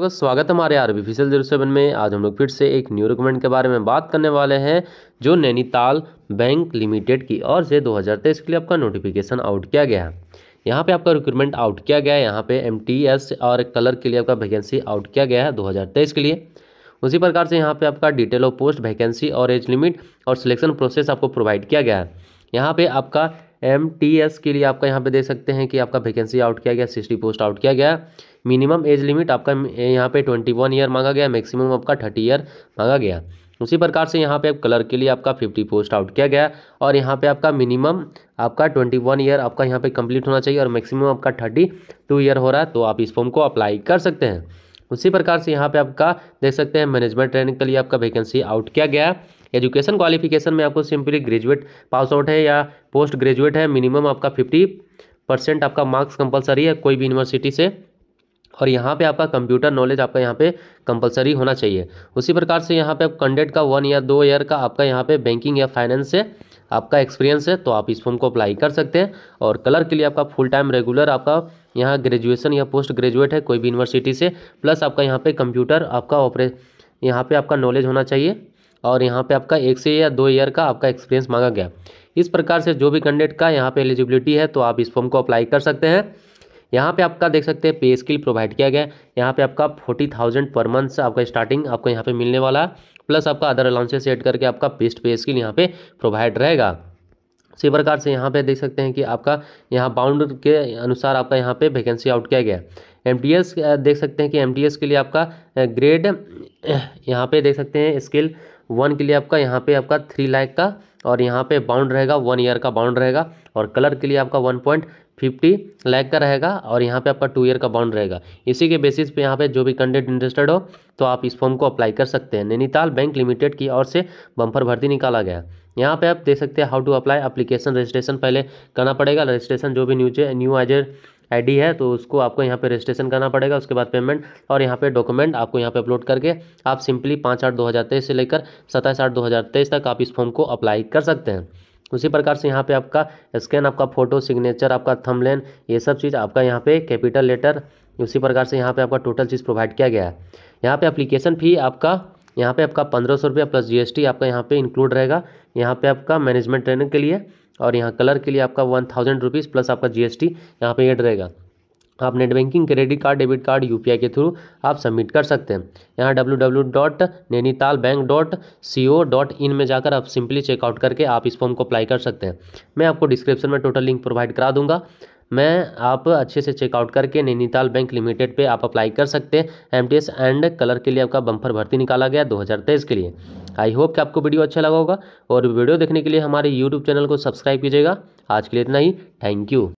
तो स्वागत हमारे आर बी फिसल जीरो सेवन में आज हम लोग फिर से एक न्यू रिकमेंट के बारे में बात करने वाले हैं जो नैनीताल बैंक लिमिटेड की ओर से 2023 के लिए आपका नोटिफिकेशन आउट किया गया है यहाँ पे आपका रिक्रूटमेंट आउट किया गया है यहाँ पे एम और कलर के लिए आपका वैकेंसी आउट किया गया है तेईस के लिए उसी प्रकार से यहाँ पे आपका डिटेल ऑफ पोस्ट वैकेंसी और एज लिमिट और सिलेक्शन प्रोसेस आपको प्रोवाइड किया गया है यहाँ पे आपका एम के लिए आपका यहाँ पे देख सकते हैं कि आपका वैकेंसी आउट किया गया सिक्सटी पोस्ट आउट किया गया मिनिमम एज लिमिट आपका यहाँ पे ट्वेंटी वन ईयर मांगा गया मैक्सिमम आपका थर्टी ईयर मांगा गया उसी प्रकार से यहाँ पे कलर के लिए आपका फिफ्टी पोस्ट आउट किया गया और यहाँ पे आपका मिनिमम आपका ट्वेंटी वन ईयर आपका यहाँ पे कंप्लीट होना चाहिए और मैक्सिमम आपका थर्टी टू ईयर हो रहा है तो आप इस फॉर्म को अप्लाई कर सकते हैं उसी प्रकार से यहाँ पे आपका देख सकते हैं मैनेजमेंट ट्रेनिंग के लिए आपका वैकेंसी आउट किया गया है एजुकेशन क्वालिफिकेशन में आपको सिंपली ग्रेजुएट पास आउट है या पोस्ट ग्रेजुएट है मिनिमम आपका फिफ्टी परसेंट आपका मार्क्स कंपलसरी है कोई भी यूनिवर्सिटी से और यहाँ पे आपका कंप्यूटर नॉलेज आपका यहाँ पे कंपलसरी होना चाहिए उसी प्रकार से यहाँ पे आप कंडेट का वन या दो ईयर का आपका यहाँ पे बैंकिंग या फाइनेंस से आपका एक्सपीरियंस है तो आप इस फॉर्म को अप्लाई कर सकते हैं और कलर के लिए आपका फुल टाइम रेगुलर आपका यहाँ ग्रेजुएशन या पोस्ट ग्रेजुएट है कोई भी यूनिवर्सिटी से प्लस आपका यहाँ पर कंप्यूटर आपका ऑपरे यहाँ पर आपका नॉलेज होना चाहिए और यहाँ पर आपका एक से या दो ईयर का आपका एक्सपीरियंस मांगा गया इस प्रकार से जो भी कैंडिडेट का यहाँ पर एलिजिबिलिटी है तो आप इस फॉर्म को अप्लाई कर सकते हैं यहाँ पे आपका देख सकते हैं पे स्किल प्रोवाइड किया गया है यहाँ पे आपका फोर्टी थाउजेंड पर मंथ से आपका स्टार्टिंग आपको यहाँ पे मिलने वाला प्लस आपका अदर अलाउंसेस एड करके आपका बेस्ट पे स्किल यहाँ पे प्रोवाइड रहेगा इसी प्रकार से यहाँ पे देख सकते हैं कि आपका यहाँ बाउंड के अनुसार आपका यहाँ पे वैकेंसी आउट किया गया टी एम देख सकते हैं कि एम के लिए आपका ग्रेड यहाँ पे देख सकते हैं स्किल वन के लिए आपका यहाँ पे आपका थ्री लाख का और यहाँ पे बाउंड रहेगा वन ईयर का बाउंड रहेगा और कलर के लिए आपका वन पॉइंट फिफ्टी लैख का रहेगा और यहाँ पे आपका टू ईयर का बॉन्ड रहेगा इसी के बेसिस पे यहाँ पे जो भी कैंडिडेट इंटरेस्टेड हो तो आप इस फॉर्म को अप्लाई कर सकते हैं नैनीताल बैंक लिमिटेड की ओर से बम्पर भर्ती निकाला गया यहाँ पे आप देख सकते हैं how to apply application registration पहले करना पड़ेगा रजिस्ट्रेशन जो भी न्यूज न्यू आजर आईडी है तो उसको आपको यहाँ पे रजिस्ट्रेशन करना पड़ेगा उसके बाद पेमेंट और यहाँ पे डॉक्यूमेंट आपको यहाँ पे अपलोड करके आप सिंपली पाँच आठ दो हज़ार तेईस से लेकर सत्ताईस आठ दो हज़ार तेईस तक आप इस फॉर्म को अप्लाई कर सकते हैं उसी प्रकार से यहाँ पे आपका स्कैन आपका फोटो सिग्नेचर आपका थंबनेल ये सब चीज़ आपका यहाँ पे कैपिटल लेटर उसी प्रकार से यहाँ पे आपका टोटल चीज़ प्रोवाइड किया गया है यहाँ पे एप्लीकेशन फ़ी आपका यहाँ पे आपका पंद्रह सौ रुपया प्लस जीएसटी आपका यहाँ पे इंक्लूड रहेगा यहाँ पे आपका मैनेजमेंट ट्रेनिंग के लिए और यहाँ कलर के लिए आपका वन थाउजेंड रुपीज़ प्लस आपका जीएसटी यहाँ पे एड रहेगा आप net banking credit card debit card यू के थ्रू आप सबमिट कर सकते हैं यहाँ W W dot Nainital bank dot C O dot in में जाकर आप सिंपली चेकआउट करके आप इस फॉर्म को अप्लाई कर सकते हैं मैं आपको डिस्क्रिप्शन में टोटल लिंक प्रोवाइड करा दूंगा मैं आप अच्छे से चेकआउट करके नैनीताल बैंक लिमिटेड पे आप अप्लाई कर सकते हैं एम एंड कलर के लिए आपका बम्फर भर्ती निकाला गया 2023 के लिए आई होप कि आपको वीडियो अच्छा लगा होगा और वीडियो देखने के लिए हमारे यूट्यूब चैनल को सब्सक्राइब कीजिएगा आज के लिए इतना ही थैंक यू